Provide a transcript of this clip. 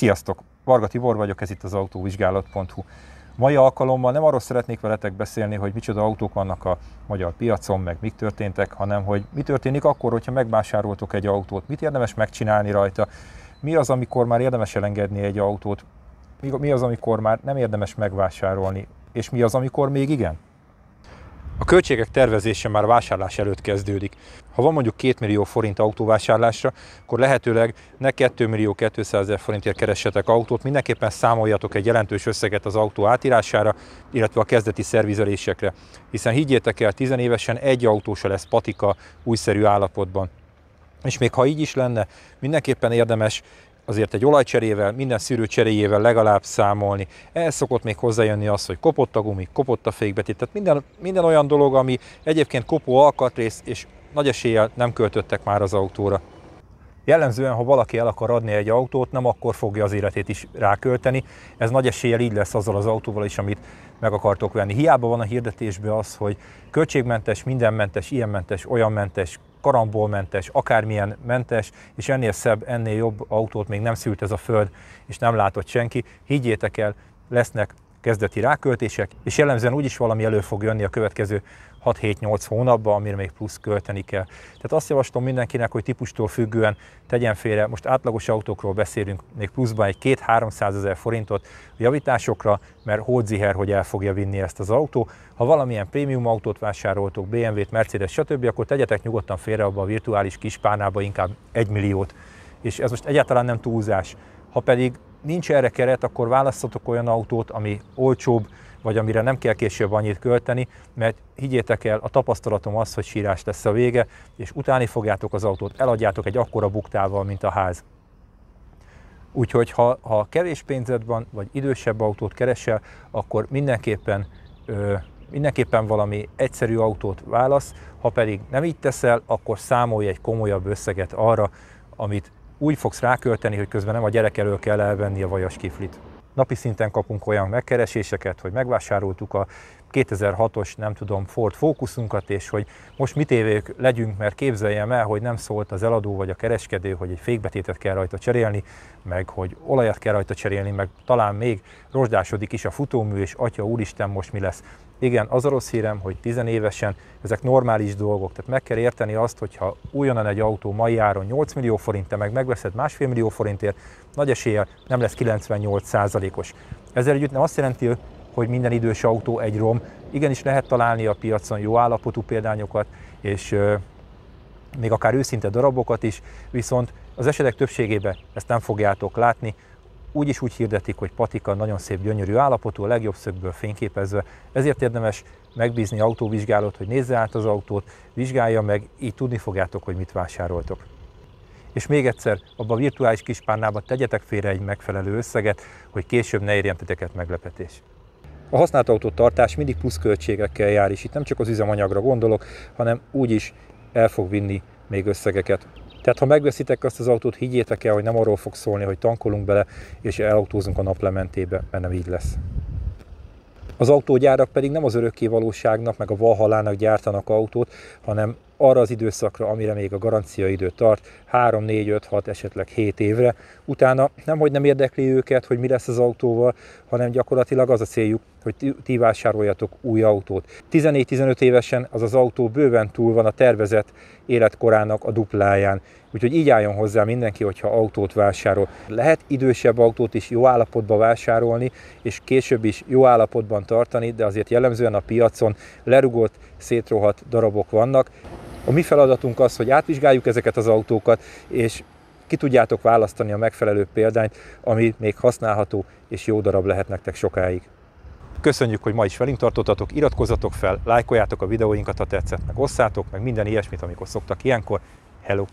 Sziasztok! Varga Tibor vagyok, ez itt az autóvizsgálat.hu. Mai alkalommal nem arról szeretnék veletek beszélni, hogy micsoda autók vannak a magyar piacon, meg mik történtek, hanem hogy mi történik akkor, hogyha megvásároltok egy autót, mit érdemes megcsinálni rajta, mi az, amikor már érdemes elengedni egy autót, mi az, amikor már nem érdemes megvásárolni, és mi az, amikor még igen? A költségek tervezése már vásárlás előtt kezdődik. Ha van mondjuk 2 millió forint autóvásárlásra, akkor lehetőleg ne 2 millió 200 ezer forintért keressetek autót, mindenképpen számoljatok egy jelentős összeget az autó átírására, illetve a kezdeti szervizelésekre. Hiszen higgyétek el, 10 évesen egy autósa lesz patika újszerű állapotban. És még ha így is lenne, mindenképpen érdemes azért egy olajcserével, minden szűrő cseréjével legalább számolni. Ehhez szokott még hozzájönni az, hogy kopott a gumi, kopott a fékbetét, tehát minden, minden olyan dolog, ami egyébként kopó alkatrész, és nagy eséllyel nem költöttek már az autóra. Jellemzően, ha valaki el akar adni egy autót, nem akkor fogja az életét is rákölteni. Ez nagy eséllyel így lesz azzal az autóval is, amit meg akartok venni. Hiába van a hirdetésben az, hogy költségmentes, mindenmentes, ilyenmentes, olyanmentes, karambolmentes, akármilyen mentes, és ennél szebb, ennél jobb autót még nem szült ez a föld, és nem látott senki. Higgyétek el, lesznek kezdeti ráköltések, és jellemzően úgyis valami elő fog jönni a következő 6-7-8 hónapban, amire még plusz költeni kell. Tehát azt javaslom mindenkinek, hogy típustól függően tegyen félre, most átlagos autókról beszélünk, még pluszban egy 2-300 ezer forintot a javításokra, mert hódziher, hogy el fogja vinni ezt az autó. Ha valamilyen prémium autót vásároltok, BMW-t, Mercedes, stb., akkor tegyetek nyugodtan félre abba a virtuális kispánába inkább 1 milliót. És ez most egyáltalán nem túlzás. Ha pedig nincs erre keret, akkor választatok olyan autót, ami olcsóbb, vagy amire nem kell később annyit költeni, mert higgyétek el, a tapasztalatom az, hogy sírás lesz a vége, és utáni fogjátok az autót, eladjátok egy akkora buktával, mint a ház. Úgyhogy ha, ha kevés pénzed van, vagy idősebb autót keresel, akkor mindenképpen, ö, mindenképpen valami egyszerű autót válasz, ha pedig nem így teszel, akkor számolj egy komolyabb összeget arra, amit úgy fogsz rákölteni, hogy közben nem a gyerek elől kell elvenni a vajas kiflit. Napi szinten kapunk olyan megkereséseket, hogy megvásároltuk a 2006-os, nem tudom, Ford Focusunkat, és hogy most mit évők legyünk, mert képzeljem el, hogy nem szólt az eladó vagy a kereskedő, hogy egy fékbetétet kell rajta cserélni, meg hogy olajat kell rajta cserélni, meg talán még rozsdásodik is a futómű, és atya úristen, most mi lesz. Igen, az a rossz hírem, hogy tizenévesen ezek normális dolgok, tehát meg kell érteni azt, hogyha újonnan egy autó mai áron 8 millió forint, meg megveszed másfél millió forintért, nagy eséllyel nem lesz 98 os Ezzel együtt nem azt jelenti, hogy minden idős autó egy rom. Igenis lehet találni a piacon jó állapotú példányokat, és még akár őszinte darabokat is, viszont az esetek többségében ezt nem fogjátok látni, úgy is úgy hirdetik, hogy patika nagyon szép, gyönyörű állapotú, a legjobb szögből fényképezve. Ezért érdemes megbízni autóvizsgálót, hogy nézze át az autót, vizsgálja meg, így tudni fogjátok, hogy mit vásároltok. És még egyszer, abba a virtuális kispárnában tegyetek félre egy megfelelő összeget, hogy később ne érjen titeket meglepetés. A használt autó tartás mindig pluszköltségekkel jár, és itt nem csak az üzemanyagra gondolok, hanem úgy is el fog vinni még összegeket. Tehát ha megveszitek azt az autót, higgyétek el, hogy nem arról fog szólni, hogy tankolunk bele, és elautózunk a naplementébe, mert nem így lesz. Az autógyárak pedig nem az örökké valóságnak, meg a valhalának gyártanak autót, hanem arra az időszakra, amire még a garancia idő tart, 3, 4, 5, 6, esetleg 7 évre. Utána nem, hogy nem érdekli őket, hogy mi lesz az autóval, hanem gyakorlatilag az a céljuk, hogy ti vásároljatok új autót. 14-15 évesen az az autó bőven túl van a tervezett életkorának a dupláján. Úgyhogy így álljon hozzá mindenki, hogyha autót vásárol. Lehet idősebb autót is jó állapotban vásárolni, és később is jó állapotban tartani, de azért jellemzően a piacon lerugott, szétrohadt darabok vannak. A mi feladatunk az, hogy átvizsgáljuk ezeket az autókat, és ki tudjátok választani a megfelelő példányt, ami még használható és jó darab lehet nektek sokáig. Köszönjük, hogy ma is velünk tartottatok, iratkozzatok fel, lájkoljátok a videóinkat, ha tetszett, meg osszátok, meg minden ilyesmit, amikor szoktak ilyenkor. Hello!